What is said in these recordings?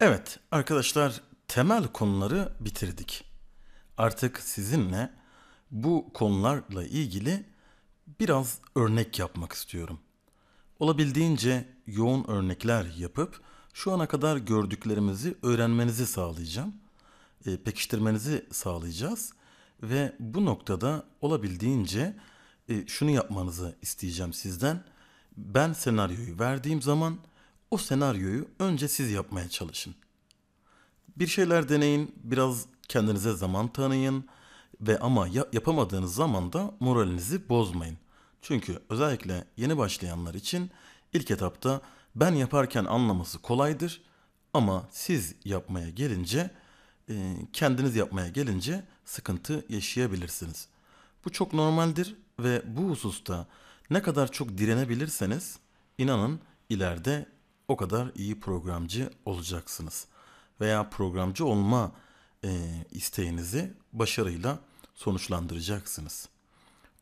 Evet arkadaşlar temel konuları bitirdik. Artık sizinle bu konularla ilgili biraz örnek yapmak istiyorum. Olabildiğince yoğun örnekler yapıp şu ana kadar gördüklerimizi öğrenmenizi sağlayacağım. E, pekiştirmenizi sağlayacağız ve bu noktada olabildiğince e, şunu yapmanızı isteyeceğim sizden. Ben senaryoyu verdiğim zaman o senaryoyu önce siz yapmaya çalışın. Bir şeyler deneyin, biraz kendinize zaman tanıyın ve ama yapamadığınız zaman da moralinizi bozmayın. Çünkü özellikle yeni başlayanlar için ilk etapta ben yaparken anlaması kolaydır ama siz yapmaya gelince e, kendiniz yapmaya gelince sıkıntı yaşayabilirsiniz. Bu çok normaldir ve bu hususta ne kadar çok direnebilirseniz inanın ileride o kadar iyi programcı olacaksınız. Veya programcı olma e, isteğinizi başarıyla sonuçlandıracaksınız.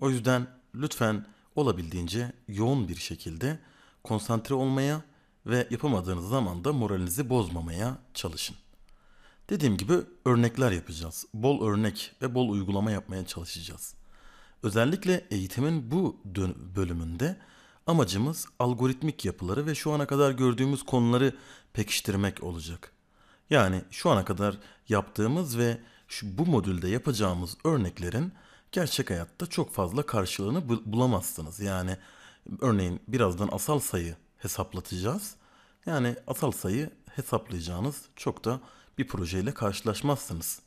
O yüzden lütfen olabildiğince yoğun bir şekilde konsantre olmaya ve yapamadığınız zaman da moralinizi bozmamaya çalışın. Dediğim gibi örnekler yapacağız. Bol örnek ve bol uygulama yapmaya çalışacağız. Özellikle eğitimin bu bölümünde Amacımız algoritmik yapıları ve şu ana kadar gördüğümüz konuları pekiştirmek olacak. Yani şu ana kadar yaptığımız ve şu, bu modülde yapacağımız örneklerin gerçek hayatta çok fazla karşılığını bulamazsınız. Yani örneğin birazdan asal sayı hesaplatacağız. Yani asal sayı hesaplayacağınız çok da bir projeyle karşılaşmazsınız.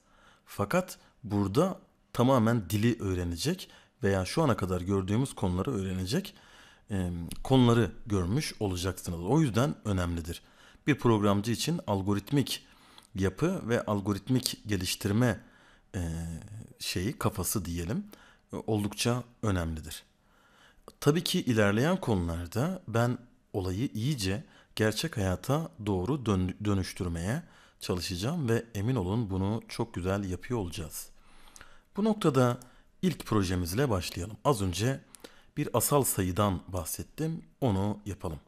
Fakat burada tamamen dili öğrenecek veya şu ana kadar gördüğümüz konuları öğrenecek e, konuları görmüş olacaksınız. O yüzden önemlidir. Bir programcı için algoritmik yapı ve algoritmik geliştirme e, şeyi kafası diyelim e, oldukça önemlidir. Tabii ki ilerleyen konularda ben olayı iyice gerçek hayata doğru dön- dönüştürmeye çalışacağım ve emin olun bunu çok güzel yapıyor olacağız. Bu noktada ilk projemizle başlayalım. Az önce bir asal sayıdan bahsettim. Onu yapalım.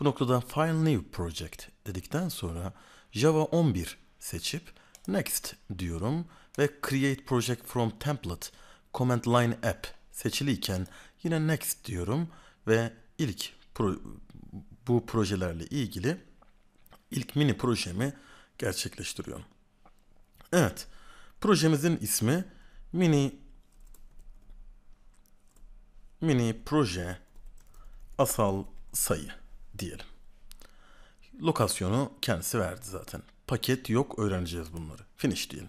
Bu noktada File New Project dedikten sonra Java 11 seçip Next diyorum ve Create Project from Template Command Line App seçiliyken yine Next diyorum ve ilk pro bu projelerle ilgili ilk mini projemi gerçekleştiriyorum. Evet, projemizin ismi Mini mini proje asal sayı diyelim. Lokasyonu kendisi verdi zaten. Paket yok öğreneceğiz bunları. Finish diyelim.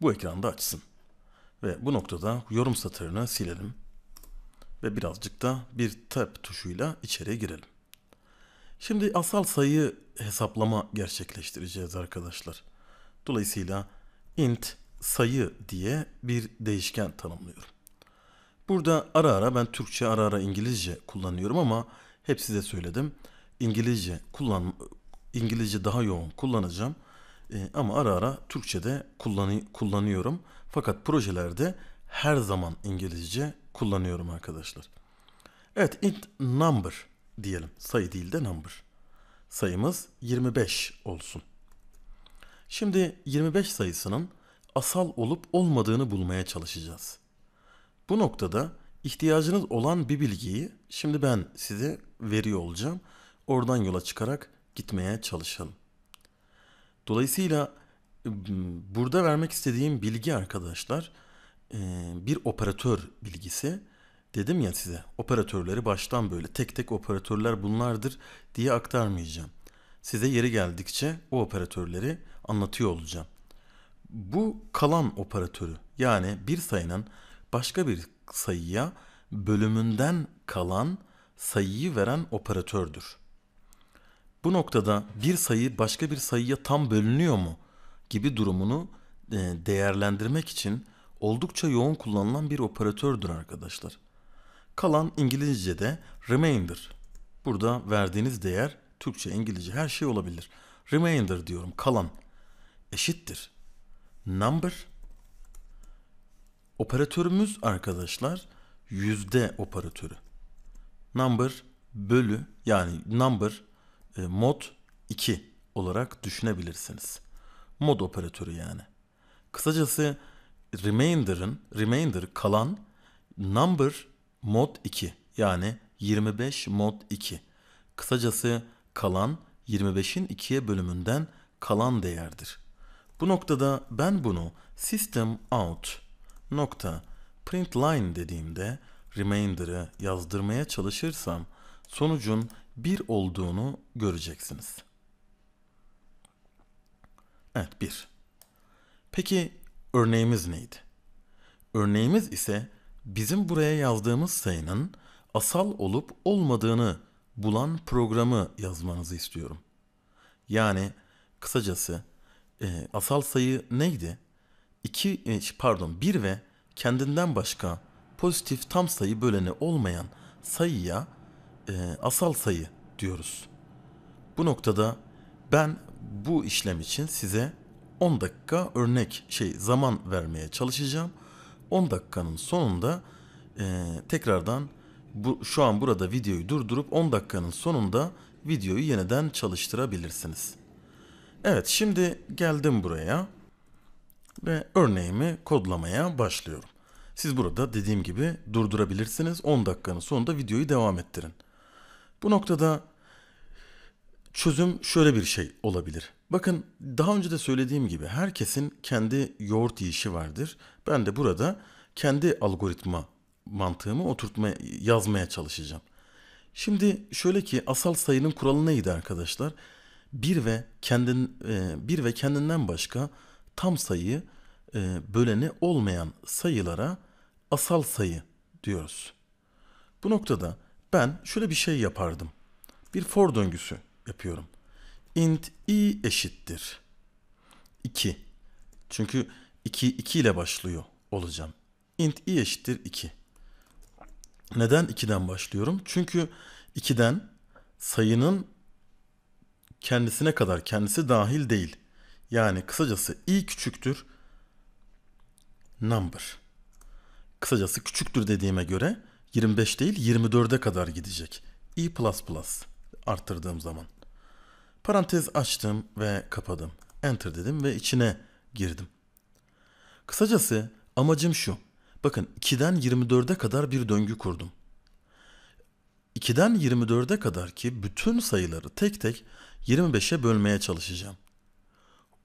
Bu ekranda açsın. Ve bu noktada yorum satırını silelim. Ve birazcık da bir tab tuşuyla içeri girelim. Şimdi asal sayı hesaplama gerçekleştireceğiz arkadaşlar. Dolayısıyla int sayı diye bir değişken tanımlıyorum. Burada ara ara ben Türkçe ara ara İngilizce kullanıyorum ama hep size söyledim. İngilizce kullan İngilizce daha yoğun kullanacağım. E, ama ara ara Türkçe'de kullanı, kullanıyorum. Fakat projelerde her zaman İngilizce kullanıyorum arkadaşlar. Evet, int number diyelim. Sayı değil de number. Sayımız 25 olsun. Şimdi 25 sayısının asal olup olmadığını bulmaya çalışacağız. Bu noktada ihtiyacınız olan bir bilgiyi şimdi ben size veriyor olacağım. Oradan yola çıkarak gitmeye çalışalım. Dolayısıyla ıı, burada vermek istediğim bilgi arkadaşlar bir operatör bilgisi. Dedim ya size operatörleri baştan böyle tek tek operatörler bunlardır diye aktarmayacağım. Size yeri geldikçe o operatörleri anlatıyor olacağım. Bu kalan operatörü yani bir sayının başka bir sayıya bölümünden kalan sayıyı veren operatördür. Bu noktada bir sayı başka bir sayıya tam bölünüyor mu gibi durumunu e, değerlendirmek için oldukça yoğun kullanılan bir operatördür arkadaşlar. Kalan İngilizce'de remainder. Burada verdiğiniz değer Türkçe, İngilizce her şey olabilir. Remainder diyorum kalan eşittir. Number Operatörümüz arkadaşlar yüzde operatörü. Number bölü yani number e, mod 2 olarak düşünebilirsiniz. Mod operatörü yani. Kısacası remainder'ın remainder kalan number mod 2 yani 25 mod 2. Kısacası kalan 25'in 2'ye bölümünden kalan değerdir. Bu noktada ben bunu system out nokta print line dediğimde remainder'ı yazdırmaya çalışırsam sonucun 1 olduğunu göreceksiniz. Evet 1. Peki örneğimiz neydi? Örneğimiz ise bizim buraya yazdığımız sayının asal olup olmadığını bulan programı yazmanızı istiyorum. Yani kısacası e, asal sayı neydi? 2 e, pardon 1 ve kendinden başka pozitif tam sayı böleni olmayan sayıya e, asal sayı diyoruz. Bu noktada ben bu işlem için size 10 dakika örnek şey zaman vermeye çalışacağım. 10 dakikanın sonunda e, tekrardan bu, şu an burada videoyu durdurup 10 dakikanın sonunda videoyu yeniden çalıştırabilirsiniz. Evet şimdi geldim buraya ve örneğimi kodlamaya başlıyorum. Siz burada dediğim gibi durdurabilirsiniz. 10 dakikanın sonunda videoyu devam ettirin. Bu noktada çözüm şöyle bir şey olabilir. Bakın daha önce de söylediğim gibi herkesin kendi yoğurt yiyişi vardır. Ben de burada kendi algoritma mantığımı oturtmaya, yazmaya çalışacağım. Şimdi şöyle ki asal sayının kuralı neydi arkadaşlar? Bir ve kendin e, bir ve kendinden başka tam sayıyı e, böleni olmayan sayılara asal sayı diyoruz. Bu noktada ben şöyle bir şey yapardım. Bir for döngüsü yapıyorum. int i eşittir 2. Çünkü 2 2 ile başlıyor olacağım. int i eşittir 2. Neden 2'den başlıyorum? Çünkü 2'den sayının kendisine kadar kendisi dahil değil. Yani kısacası i küçüktür number. Kısacası küçüktür dediğime göre 25 değil 24'e kadar gidecek. i++ arttırdığım zaman. Parantez açtım ve kapadım. Enter dedim ve içine girdim. Kısacası amacım şu. Bakın 2'den 24'e kadar bir döngü kurdum. 2'den 24'e kadar ki bütün sayıları tek tek 25'e bölmeye çalışacağım.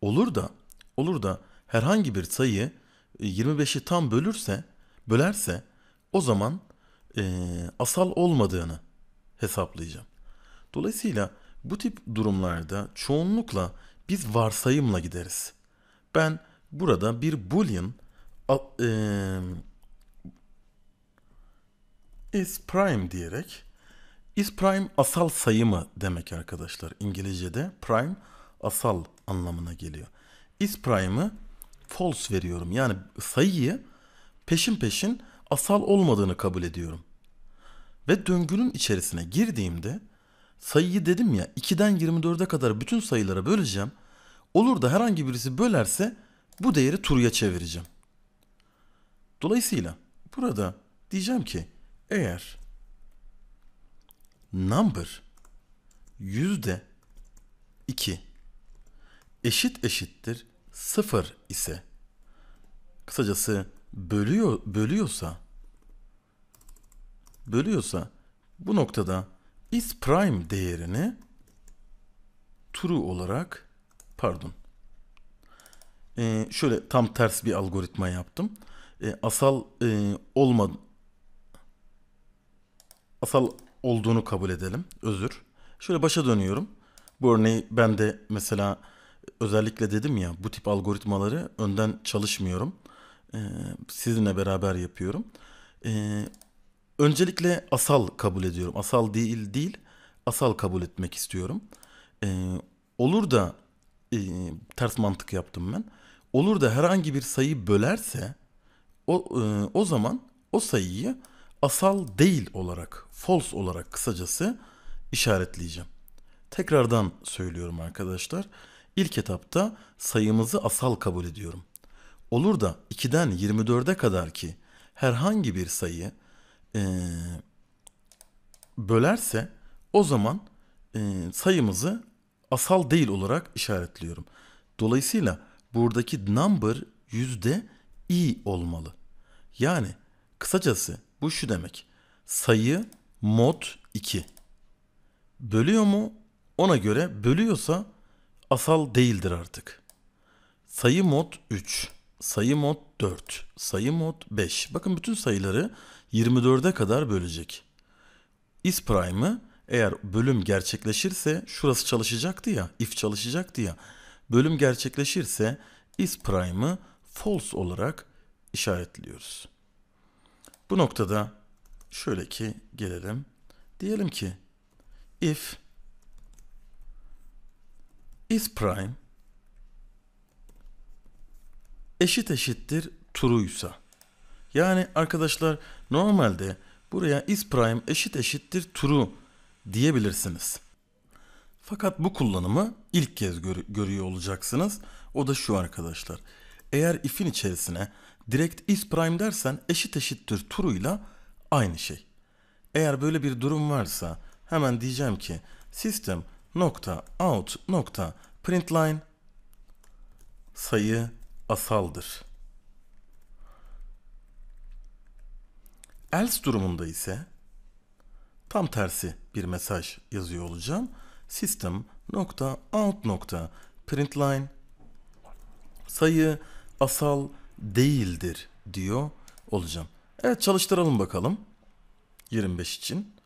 Olur da olur da herhangi bir sayı 25'i e, tam bölürse bölerse o zaman e, asal olmadığını hesaplayacağım. Dolayısıyla bu tip durumlarda çoğunlukla biz varsayımla gideriz. Ben burada bir boolean e, is prime diyerek is prime asal sayı mı demek arkadaşlar İngilizce'de prime asal anlamına geliyor. Is prime'ı false veriyorum. Yani sayıyı peşin peşin asal olmadığını kabul ediyorum. Ve döngünün içerisine girdiğimde sayıyı dedim ya 2'den 24'e kadar bütün sayılara böleceğim. Olur da herhangi birisi bölerse bu değeri true'ya çevireceğim. Dolayısıyla burada diyeceğim ki eğer number yüzde 2 eşit eşittir sıfır ise kısacası bölüyor bölüyorsa bölüyorsa bu noktada is prime değerini true olarak pardon ee, şöyle tam ters bir algoritma yaptım. Ee, asal e, olma asal olduğunu kabul edelim. Özür. Şöyle başa dönüyorum. Bu örneği ben de mesela özellikle dedim ya bu tip algoritmaları önden çalışmıyorum. E, sizinle beraber yapıyorum. E, öncelikle asal kabul ediyorum. Asal değil değil asal kabul etmek istiyorum. E, olur da e, ters mantık yaptım ben. Olur da herhangi bir sayı bölerse o, e, o zaman o sayıyı asal değil olarak, false olarak kısacası işaretleyeceğim. Tekrardan söylüyorum arkadaşlar. İlk etapta sayımızı asal kabul ediyorum. Olur da 2'den 24'e kadar ki herhangi bir sayı e, bölerse o zaman e, sayımızı asal değil olarak işaretliyorum. Dolayısıyla buradaki number yüzde i olmalı. Yani kısacası bu şu demek. Sayı mod 2. Bölüyor mu? Ona göre bölüyorsa asal değildir artık. Sayı mod 3, sayı mod 4, sayı mod 5. Bakın bütün sayıları 24'e kadar bölecek. Is prime'ı eğer bölüm gerçekleşirse şurası çalışacaktı ya, if çalışacaktı ya. Bölüm gerçekleşirse is prime'ı false olarak işaretliyoruz. Bu noktada şöyle ki gelelim. Diyelim ki if is prime eşit eşittir true'ysa. Yani arkadaşlar normalde buraya is prime eşit eşittir true diyebilirsiniz. Fakat bu kullanımı ilk kez gör görüyor olacaksınız. O da şu arkadaşlar. Eğer if'in içerisine direkt is prime dersen eşit eşittir true'yla aynı şey. Eğer böyle bir durum varsa hemen diyeceğim ki sistem nokta out nokta println sayı asaldır. Else durumunda ise tam tersi bir mesaj yazıyor olacağım. System nokta out nokta println sayı asal değildir diyor olacağım. Evet çalıştıralım bakalım. 25 için.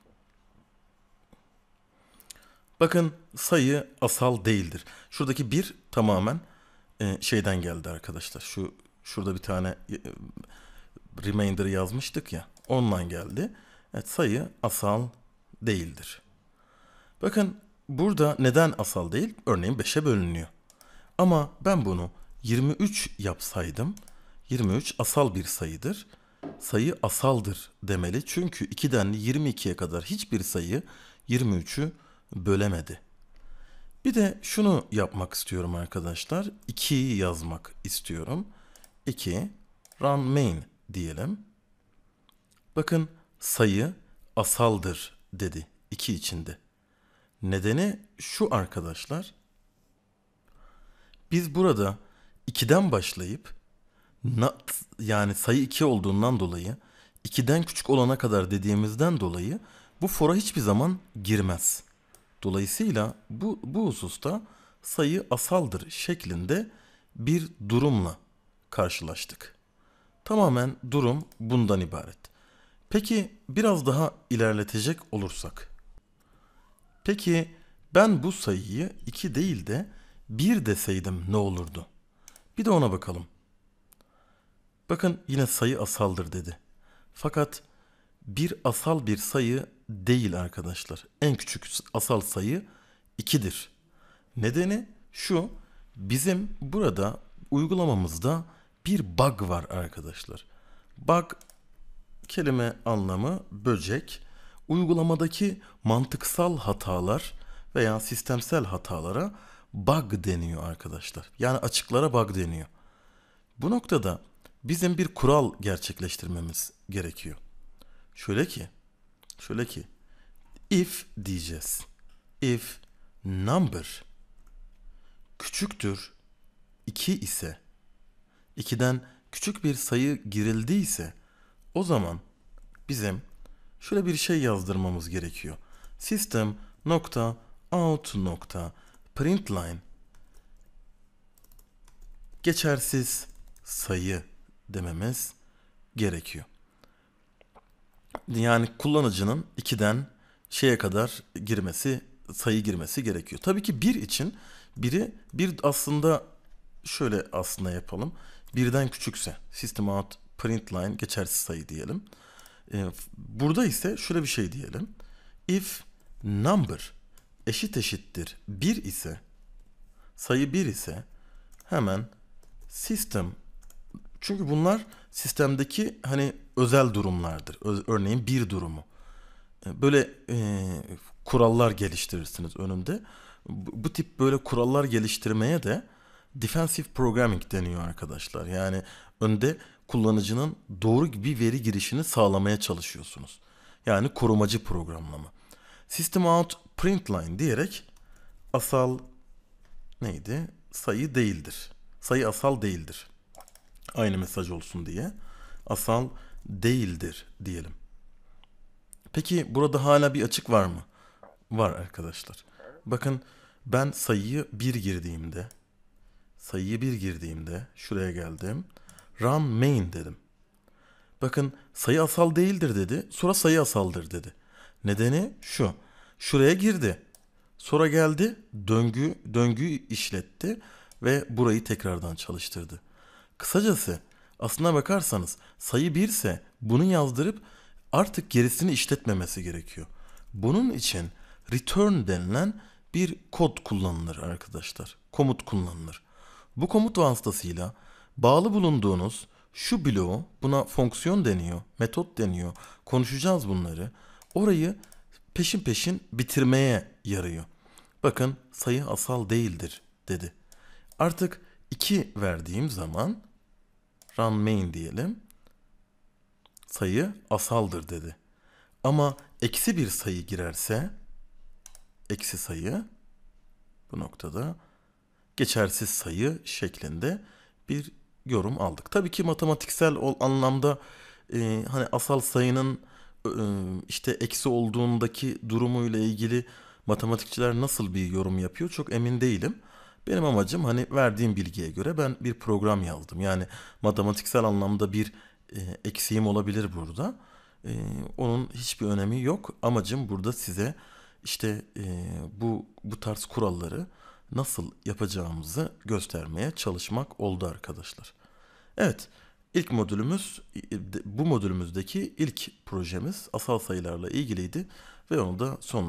Bakın sayı asal değildir. Şuradaki bir tamamen e, şeyden geldi arkadaşlar. Şu şurada bir tane e, remainder yazmıştık ya. Ondan geldi. Evet sayı asal değildir. Bakın burada neden asal değil? Örneğin 5'e bölünüyor. Ama ben bunu 23 yapsaydım 23 asal bir sayıdır. Sayı asaldır demeli. Çünkü 2'den 22'ye kadar hiçbir sayı 23'ü bölemedi. Bir de şunu yapmak istiyorum arkadaşlar. 2'yi yazmak istiyorum. 2 run main diyelim. Bakın sayı asaldır dedi 2 içinde. Nedeni şu arkadaşlar. Biz burada 2'den başlayıp not, yani sayı 2 olduğundan dolayı 2'den küçük olana kadar dediğimizden dolayı bu fora hiçbir zaman girmez. Dolayısıyla bu, bu hususta sayı asaldır şeklinde bir durumla karşılaştık. Tamamen durum bundan ibaret. Peki biraz daha ilerletecek olursak. Peki ben bu sayıyı 2 değil de 1 deseydim ne olurdu? Bir de ona bakalım. Bakın yine sayı asaldır dedi. Fakat bir asal bir sayı değil arkadaşlar. En küçük asal sayı 2'dir. Nedeni şu bizim burada uygulamamızda bir bug var arkadaşlar. Bug kelime anlamı böcek. Uygulamadaki mantıksal hatalar veya sistemsel hatalara bug deniyor arkadaşlar. Yani açıklara bug deniyor. Bu noktada bizim bir kural gerçekleştirmemiz gerekiyor. Şöyle ki Şöyle ki if diyeceğiz. If number küçüktür 2 ise 2'den küçük bir sayı girildiyse o zaman bizim şöyle bir şey yazdırmamız gerekiyor. System nokta out nokta println geçersiz sayı dememiz gerekiyor yani kullanıcının 2'den şeye kadar girmesi, sayı girmesi gerekiyor. Tabii ki 1 için biri bir aslında şöyle aslında yapalım. Birden küçükse system out print line geçersiz sayı diyelim. Ee, burada ise şöyle bir şey diyelim. If number eşit eşittir 1 ise sayı 1 ise hemen system çünkü bunlar sistemdeki hani özel durumlardır. Ö- örneğin bir durumu. E, böyle e, kurallar geliştirirsiniz önünde. Bu, bu tip böyle kurallar geliştirmeye de defensive programming deniyor arkadaşlar. Yani önde kullanıcının doğru bir veri girişini sağlamaya çalışıyorsunuz. Yani korumacı programlama. System out printline diyerek asal neydi? Sayı değildir. Sayı asal değildir Aynı mesaj olsun diye. Asal değildir diyelim. Peki burada hala bir açık var mı? Var arkadaşlar. Bakın ben sayıyı 1 girdiğimde sayıyı 1 girdiğimde şuraya geldim. Run main dedim. Bakın sayı asal değildir dedi. Sonra sayı asaldır dedi. Nedeni şu. Şuraya girdi. Sonra geldi döngü döngüyü işletti ve burayı tekrardan çalıştırdı. Kısacası aslına bakarsanız sayı 1 ise bunu yazdırıp artık gerisini işletmemesi gerekiyor. Bunun için return denilen bir kod kullanılır arkadaşlar. Komut kullanılır. Bu komut vasıtasıyla bağlı bulunduğunuz şu bloğu buna fonksiyon deniyor, metot deniyor. Konuşacağız bunları. Orayı peşin peşin bitirmeye yarıyor. Bakın sayı asal değildir dedi. Artık 2 verdiğim zaman run main diyelim sayı asaldır dedi. Ama eksi bir sayı girerse eksi sayı bu noktada geçersiz sayı şeklinde bir yorum aldık. Tabii ki matematiksel anlamda e, hani asal sayının e, işte eksi olduğundaki durumuyla ilgili matematikçiler nasıl bir yorum yapıyor çok emin değilim. Benim amacım hani verdiğim bilgiye göre ben bir program yazdım. Yani matematiksel anlamda bir e, eksiğim olabilir burada. E, onun hiçbir önemi yok. Amacım burada size işte e, bu bu tarz kuralları nasıl yapacağımızı göstermeye çalışmak oldu arkadaşlar. Evet, ilk modülümüz bu modülümüzdeki ilk projemiz asal sayılarla ilgiliydi ve onu da sonlandırdık.